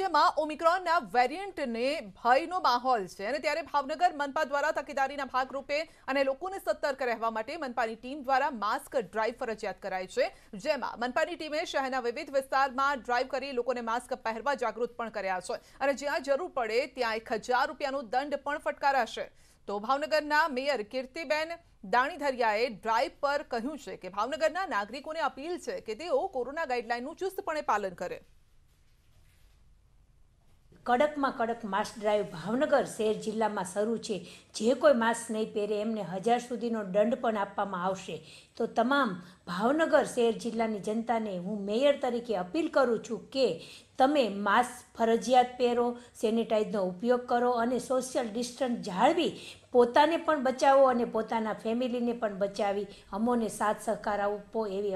રાજ્યમાં ઓમિક્રોનના વેરિયન્ટને ભયનો માહોલ છે અને ત્યારે ભાવનગર મનપા દ્વારા તકેદારીના ભાગરૂપે અને લોકોને સતર્ક રહેવા માટે મનપાની ટીમ દ્વારા માસ્ક ડ્રાઈવ ફરજિયાત કરાય છે જેમાં મનપાની ટીમે શહેરના વિવિધ વિસ્તારમાં ડ્રાઈવ કરી લોકોને માસ્ક પહેરવા જાગૃત પણ કર્યા છે અને જ્યાં જરૂર પડે ત્યાં એક હજાર રૂપિયાનો દંડ પણ ફટકારાશે તો ભાવનગરના મેયર કીર્તિબેન દાણીધરિયાએ ડ્રાઈવ પર કહ્યું છે કે ભાવનગરના નાગરિકોને અપીલ છે કે તેઓ કોરોના ગાઈડલાઈનનું ચુસ્તપણે પાલન કરે કડકમાં કડક માસ્ક ડ્રાઈવ ભાવનગર શહેર જિલ્લામાં શરૂ છે જે કોઈ માસ્ક નહીં પહેરે એમને હજાર સુધીનો દંડ પણ આપવામાં આવશે તો તમામ ભાવનગર શહેર જિલ્લાની જનતાને હું મેયર તરીકે અપીલ કરું છું કે તમે માસ્ક ફરજિયાત પહેરો સેનિટાઈઝનો ઉપયોગ કરો અને સોશિયલ ડિસ્ટન્સ જાળવી પોતાને પણ બચાવો અને પોતાના ફેમિલીને પણ બચાવી અમોને સાથ સહકાર આપો એવી